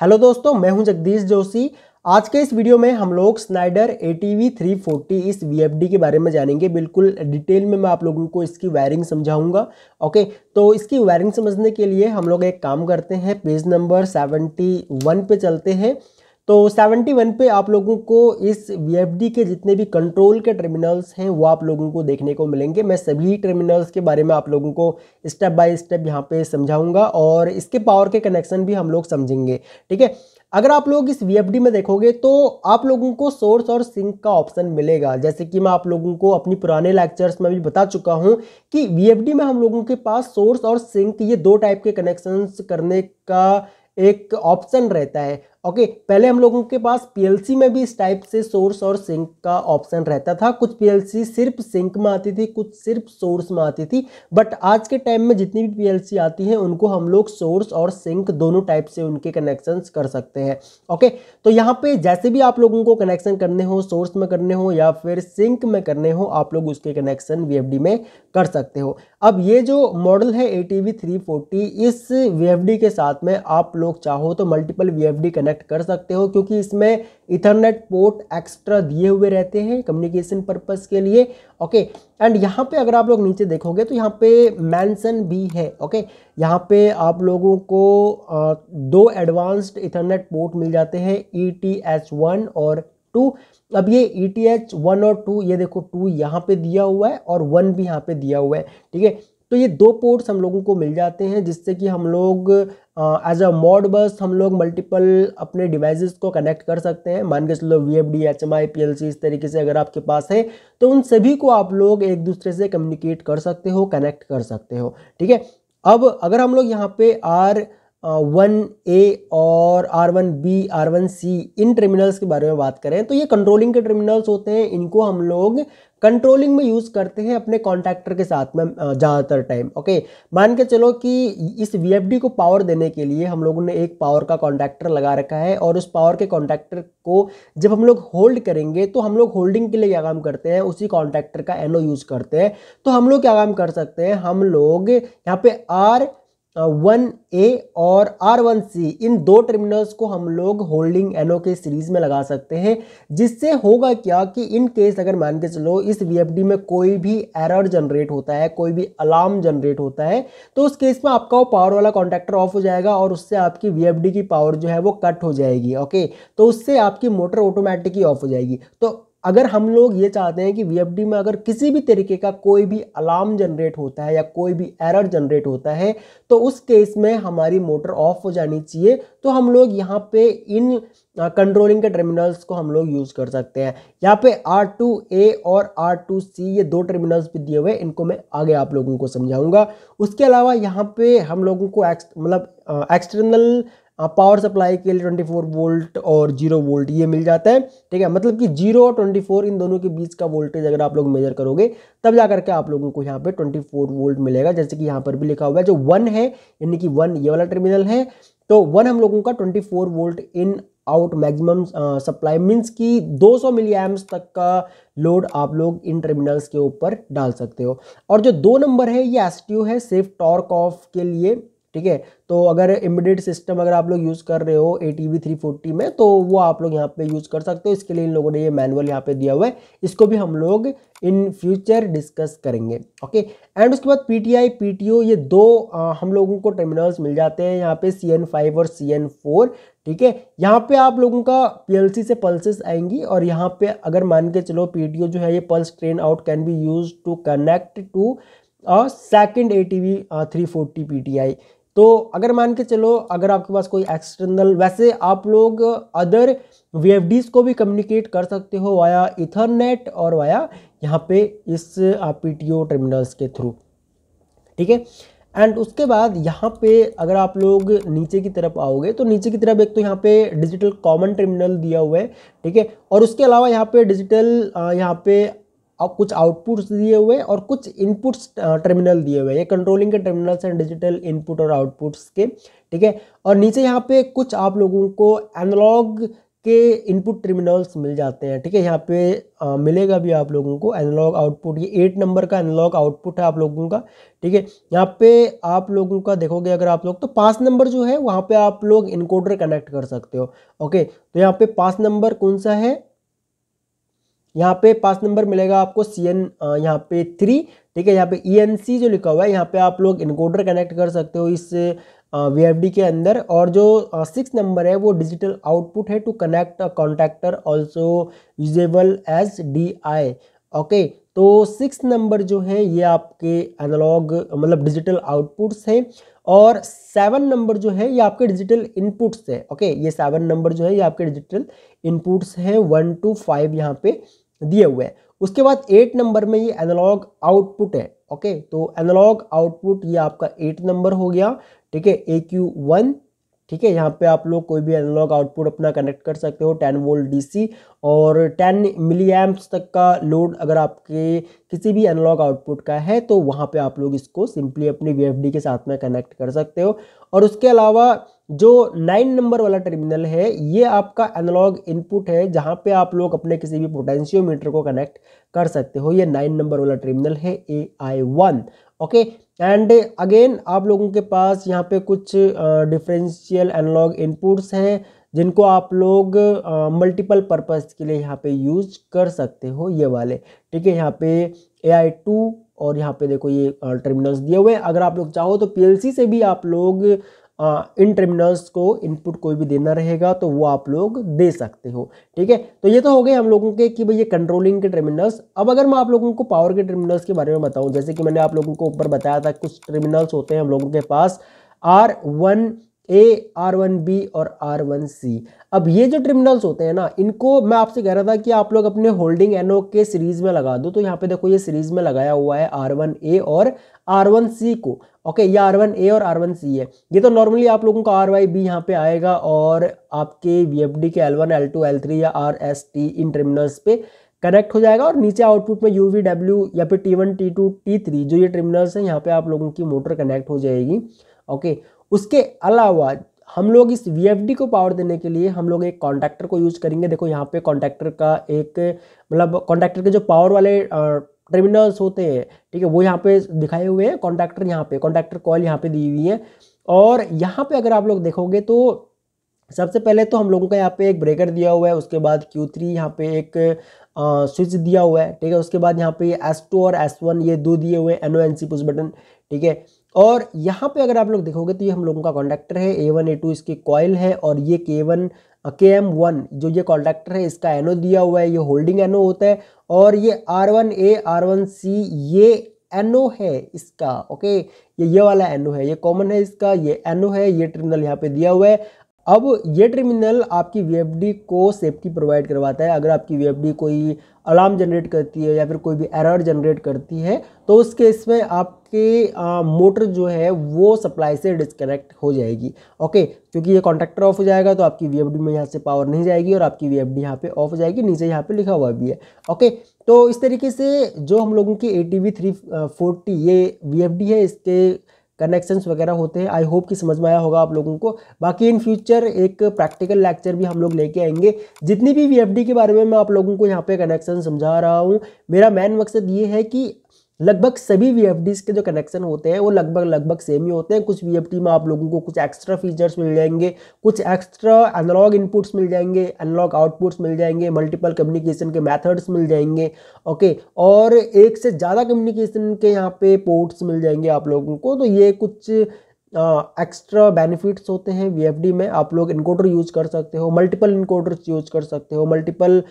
hello दोस्तों मैं हूं जगदीश जोशी आज के इस वीडियो में हम लोग Schneider A T V three forty इस वी के बारे में जानेंगे बिल्कुल डिटेल में मैं आप लोगों को इसकी वायरिंग समझाऊंगा ओके तो इसकी वायरिंग समझने के लिए हम लोग एक काम करते हैं पेज नंबर सेवेंटी वन पे चलते हैं तो 71 पे आप लोगों को इस वी के जितने भी कंट्रोल के टर्मिनल्स हैं वो आप लोगों को देखने को मिलेंगे मैं सभी टर्मिनल्स के बारे में आप लोगों को स्टेप बाय स्टेप यहाँ पे समझाऊंगा और इसके पावर के कनेक्शन भी हम लोग समझेंगे ठीक है अगर आप लोग इस वी में देखोगे तो आप लोगों को सोर्स और सिंक का ऑप्शन मिलेगा जैसे कि मैं आप लोगों को अपनी पुराने लेक्चर्स में भी बता चुका हूँ कि वी में हम लोगों के पास सोर्स और सिंक ये दो टाइप के कनेक्शन करने का एक ऑप्शन रहता है ओके पहले हम लोगों के पास पीएलसी में भी इस टाइप से सोर्स और सिंक का ऑप्शन रहता था कुछ पीएलसी सिर्फ सिंक में आती थी कुछ सिर्फ सोर्स में आती थी बट आज के टाइम में जितनी भी पीएलसी आती है उनको हम लोग सोर्स और सिंक दोनों टाइप से उनके कनेक्शन कर सकते हैं ओके तो यहाँ पे जैसे भी आप लोगों को कनेक्शन करने हो सोर्स में करने हो या फिर सिंक में करने हो आप लोग उसके कनेक्शन वी में कर सकते हो अब ये जो मॉडल है A T V three forty इस वी के साथ में आप लोग चाहो तो मल्टीपल वी कनेक्ट कर सकते हो क्योंकि इसमें इथरनेट पोर्ट एक्स्ट्रा दिए हुए रहते हैं कम्युनिकेशन पर्पस के लिए ओके एंड यहाँ पे अगर आप लोग नीचे देखोगे तो यहाँ पे मैंसन भी है ओके यहाँ पे आप लोगों को दो एडवांस्ड इथरनेट पोर्ट मिल जाते हैं ई टी एच वन और टू अब ये ई टी एच वन और टू ये देखो टू यहाँ पे दिया हुआ है और वन भी यहाँ पे दिया हुआ है ठीक है तो ये दो पोर्ट्स हम लोगों को मिल जाते हैं जिससे कि हम लोग एज अ मॉड बस हम लोग मल्टीपल अपने डिवाइसेस को कनेक्ट कर सकते हैं मान के चलो V F D H M I P L C इस तरीके से अगर आपके पास है तो उन सभी को आप लोग एक दूसरे से कम्युनिकेट कर सकते हो कनेक्ट कर सकते हो ठीक है अब अगर हम लोग यहाँ पे आर वन ए और R one B R one C इन टर्मिनल्स के बारे में बात करें तो ये कंट्रोलिंग के टर्मिनल्स होते हैं इनको हम लोग कंट्रोलिंग में यूज़ करते हैं अपने कॉन्ट्रैक्टर के साथ में ज़्यादातर टाइम ओके मान के चलो कि इस वी को पावर देने के लिए हम लोगों ने एक पावर का कॉन्ट्रैक्टर लगा रखा है और उस पावर के कॉन्ट्रैक्टर को जब हम लोग होल्ड करेंगे तो हम लोग होल्डिंग के लिए क्या काम करते हैं उसी कॉन्ट्रैक्टर का एनओ यूज़ करते हैं तो हम लोग क्या काम कर सकते हैं हम लोग यहाँ पे आर वन ए और आर वन सी इन दो टर्मिनल्स को हम लोग होल्डिंग एनओ के सीरीज में लगा सकते हैं जिससे होगा क्या कि इन केस अगर मान के चलो इस वीएफडी में कोई भी एरर जनरेट होता है कोई भी अलार्म जनरेट होता है तो उस केस में आपका वो पावर वाला कॉन्ट्रैक्टर ऑफ हो जाएगा और उससे आपकी वीएफडी की पावर जो है वो कट हो जाएगी ओके तो उससे आपकी मोटर ऑटोमेटिक ही ऑफ हो जाएगी तो अगर हम लोग ये चाहते हैं कि वी में अगर किसी भी तरीके का कोई भी अलार्म जनरेट होता है या कोई भी एरर जनरेट होता है तो उस केस में हमारी मोटर ऑफ हो जानी चाहिए तो हम लोग यहाँ पे इन कंट्रोलिंग के टर्मिनल्स को हम लोग यूज़ कर सकते हैं यहाँ पे ए और आर टू सी ये दो टर्मिनल्स भी दिए हुए इनको मैं आगे आप लोगों को समझाऊँगा उसके अलावा यहाँ पर हम लोगों को मतलब एक्सटर्नल पावर सप्लाई के लिए ट्वेंटी फोर वोल्ट और जीरो वोल्ट ये मिल जाता है ठीक है मतलब कि जीरो और ट्वेंटी फोर इन दोनों के बीच का वोल्टेज अगर आप लोग मेजर करोगे तब जा करके आप लोगों को यहाँ पे ट्वेंटी फोर वोल्ट मिलेगा जैसे कि यहाँ पर भी लिखा हुआ है जो वन है यानी कि वन ये वाला टर्मिनल है तो वन हम लोगों का twenty four volt in out maximum supply means कि 200 सौ एम्स तक का लोड आप लोग इन टर्मिनल्स के ऊपर डाल सकते हो और जो दो नंबर है ये एस है सिर्फ टॉर्क ऑफ के लिए ठीक है तो अगर इमिडिएट सिस्टम अगर आप लोग यूज़ कर रहे हो ए टी थ्री फोर्टी में तो वो आप लोग यहाँ पे यूज़ कर सकते हो इसके लिए इन लोगों ने ये मैनुअल यहाँ पे दिया हुआ है इसको भी हम लोग इन फ्यूचर डिस्कस करेंगे ओके एंड उसके बाद P T I P T O ये दो आ, हम लोगों को टर्मिनल्स मिल जाते हैं यहाँ पे सी एन फाइव और सी एन फोर ठीक है यहाँ पे आप लोगों का सी से पल्सेस आएंगी और यहाँ पे अगर मान के चलो ओ जो है ये pulse train out can be use to connect to second A T V three forty P T I तो अगर मान के चलो अगर आपके पास कोई एक्सटर्नल वैसे आप लोग अदर वी को भी कम्युनिकेट कर सकते हो वाया इथरनेट और वाया यहाँ पे इस पी टी टर्मिनल्स के थ्रू ठीक है एंड उसके बाद यहाँ पे अगर आप लोग नीचे की तरफ आओगे तो नीचे की तरफ एक तो यहाँ पे डिजिटल कॉमन टर्मिनल दिया हुआ है ठीक है और उसके अलावा यहाँ पे डिजिटल यहाँ पे अब कुछ आउटपुट्स दिए हुए और कुछ इनपुट्स टर्मिनल दिए हुए ये कंट्रोलिंग के टर्मिनल्स हैं डिजिटल इनपुट और आउटपुट्स के ठीक है और नीचे यहाँ पे कुछ आप लोगों को एनालॉग के इनपुट टर्मिनल्स मिल जाते हैं ठीक है यहाँ पे आ, मिलेगा भी आप लोगों को एनालॉग आउटपुट ये एट नंबर का एनालॉग आउटपुट है आप लोगों का ठीक है यहाँ पे आप लोगों का देखोगे अगर आप लोग तो पाँच नंबर जो है वहाँ पे आप लोग इनकोडर कनेक्ट कर सकते हो ओके तो यहाँ पे पाँच नंबर कौन सा है यहाँ पे पास नंबर मिलेगा आपको सी एन यहाँ पे थ्री ठीक है यहाँ पे ई एन सी जो लिखा हुआ है यहाँ पे आप लोग इनकोडर कनेक्ट कर सकते हो इस वी एफ डी के अंदर और जो सिक्स नंबर है वो डिजिटल आउटपुट है to connect a contactor also usable as D I okay तो सिक्स नंबर जो है ये आपके एनालॉग मतलब डिजिटल आउटपुट्स हैं और सेवन नंबर जो है ये आपके डिजिटल इनपुट्स है ओके ये सेवन नंबर जो है ये आपके डिजिटल इनपुट्स हैं वन टू फाइव यहाँ पे दिए हुए हैं उसके बाद एट नंबर में ये एनालॉग आउटपुट है ओके तो एनालॉग आउटपुट ये आपका एट नंबर हो गया ठीक है ए क्यू वन ठीक है यहाँ पे आप लोग कोई भी एनालॉग आउटपुट अपना कनेक्ट कर सकते हो 10 वोल्ट डीसी और 10 मिली तक का लोड अगर आपके किसी भी एनालॉग आउटपुट का है तो वहाँ पे आप लोग इसको सिंपली अपनी वी के साथ में कनेक्ट कर सकते हो और उसके अलावा जो नाइन नंबर वाला टर्मिनल है ये आपका एनालॉग इनपुट है जहाँ पे आप लोग अपने किसी भी पोटेंशियोमीटर को कनेक्ट कर सकते हो ये नाइन नंबर वाला टर्मिनल है A I one okay and again आप लोगों के पास यहाँ पे कुछ डिफरेंशियल एनालॉग इनपुट्स हैं जिनको आप लोग मल्टीपल पर्पज़ के लिए यहाँ पे यूज कर सकते हो ये वाले ठीक है यहाँ पे ए आई टू और यहाँ पे देखो ये टर्मिनल्स दिए हुए हैं अगर आप लोग चाहो तो पी एल सी से भी आप लोग इन टर्मिनल्स को इनपुट कोई भी देना रहेगा तो वो आप लोग दे सकते हो ठीक है तो ये तो हो गए हम लोगों के कि भाई ये कंट्रोलिंग के टर्मिनल्स अब अगर मैं आप लोगों को पावर के टर्मिनल्स के बारे में बताऊं जैसे कि मैंने आप लोगों को ऊपर बताया था कुछ टर्मिनल्स होते हैं हम लोगों के पास R one A R one B और आर वन सी अब ये जो ट्रिमिनल्स होते हैं ना इनको मैं आपसे कह रहा था कि आप लोग अपने होल्डिंग एनओ के सीरीज में लगा दो तो यहाँ पे देखो ये सीरीज में लगाया हुआ है आर वन ए और आर वन सी को ओके ये आर वन ए और आर वन सी है ये तो नॉर्मली आप लोगों को आर वाई बी यहाँ पे आएगा और आपके वी एफ डी के L one L two L three या आर एस टी इन टर्मिनल्स पे कनेक्ट हो जाएगा और नीचे आउटपुट में यू वी डब्ल्यू या फिर T one T two T three जो ये टर्मिनल्स हैं यहाँ पे आप लोगों की मोटर कनेक्ट हो जाएगी ओके okay, उसके अलावा हम लोग इस वी को पावर देने के लिए हम लोग एक कॉन्ट्रैक्टर को यूज करेंगे देखो यहाँ पे कॉन्ट्रैक्टर का एक मतलब कॉन्ट्रैक्टर के जो पावर वाले टर्मिनल्स होते हैं ठीक है वो यहाँ पे दिखाए हुए हैं कॉन्ट्रैक्टर यहाँ पे कॉन्ट्रैक्टर कॉल यहाँ पे दी हुई है और यहाँ पे अगर आप लोग देखोगे तो सबसे पहले तो हम लोगों का यहाँ पे एक ब्रेकर दिया हुआ है उसके बाद Q3 थ्री यहाँ पे एक स्विच दिया हुआ है ठीक है उसके बाद यहाँ पे S2 और S1 ये दो दिए हुए हैं N O N C push button ठीक है और यहाँ पे अगर आप लोग देखोगे तो ये हम लोगों का कॉन्डक्टर है ए वन ए टू इसकी कॉयल है और ये के वन के एम वन जो ये कॉन्डक्टर है इसका एनो दिया हुआ है ये होल्डिंग एनो होता है और ये R one A R one C ये एनो है इसका ओके ये ये वाला एनो है ये कॉमन है इसका ये एनो है ये टर्मिनल यहाँ पे दिया हुआ है अब ये टर्मिनल आपकी वी को सेफ्टी प्रोवाइड करवाता है अगर आपकी वी कोई अलार्म जनरेट करती है या फिर कोई भी एरर जनरेट करती है तो उस केस में आपके आ, मोटर जो है वो सप्लाई से डिस्कनेक्ट हो जाएगी ओके क्योंकि ये कॉन्ट्रैक्टर ऑफ हो जाएगा तो आपकी वी में यहाँ से पावर नहीं जाएगी और आपकी वी एफ यहाँ पे ऑफ हो जाएगी नीचे यहाँ पर लिखा हुआ भी है ओके तो इस तरीके से जो हम लोगों की A T V three forty ये वी है इसके कनेक्शंस वगैरह होते हैं आई होप कि समझ में आया होगा आप लोगों को बाकी इन फ्यूचर एक प्रैक्टिकल लेक्चर भी हम लोग लेके आएंगे जितनी भी वी के बारे में मैं आप लोगों को यहाँ पे कनेक्शन समझा रहा हूँ मेरा मेन मकसद ये है कि लगभग सभी वी के जो कनेक्शन होते हैं वो लगभग लगभग सेम ही होते हैं कुछ वी में आप लोगों को कुछ एक्स्ट्रा फीचर्स मिल जाएंगे कुछ एक्स्ट्रा एनालॉग इनपुट्स मिल जाएंगे एनालॉग आउटपुट्स मिल जाएंगे मल्टीपल कम्युनिकेशन के मेथड्स मिल जाएंगे ओके और एक से ज़्यादा कम्युनिकेशन के यहाँ पे पोर्ट्स मिल जाएंगे आप लोगों को तो ये कुछ एक्स्ट्रा बेनिफिट्स होते हैं वी में आप लोग इनकोडर यूज कर सकते हो मल्टीपल इनकोडर्स यूज कर सकते हो मल्टीपल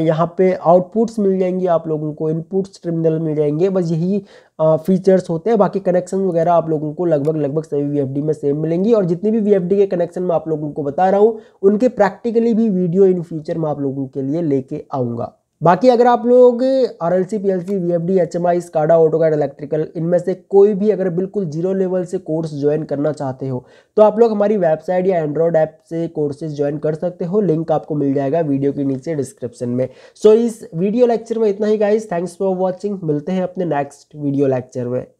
यहाँ पे आउटपुट्स मिल जाएंगी आप लोगों को इनपुट्स टर्मिनल मिल जाएंगे बस यही फीचर्स होते हैं बाकी कनेक्शन वगैरह आप लोगों को लगभग लगभग सभी वी में सेम मिलेंगी और जितनी भी वी के कनेक्शन मैं आप लोगों को बता रहा हूँ उनके प्रैक्टिकली भी वीडियो इन फ्यूचर में आप लोगों के लिए लेके आऊँगा बाकी अगर आप लोग R L C P L C V F D H M I SCADA AutoCAD electrical इनमें से कोई भी अगर बिल्कुल जीरो लेवल से कोर्स ज्वाइन करना चाहते हो तो आप लोग हमारी वेबसाइट या एंड्रॉयड ऐप से कोर्सेज ज्वाइन कर सकते हो लिंक आपको मिल जाएगा वीडियो के नीचे डिस्क्रिप्शन में सो so, इस वीडियो लेक्चर में इतना ही गाइज थैंक्स फॉर वॉचिंग मिलते हैं अपने नेक्स्ट वीडियो लेक्चर में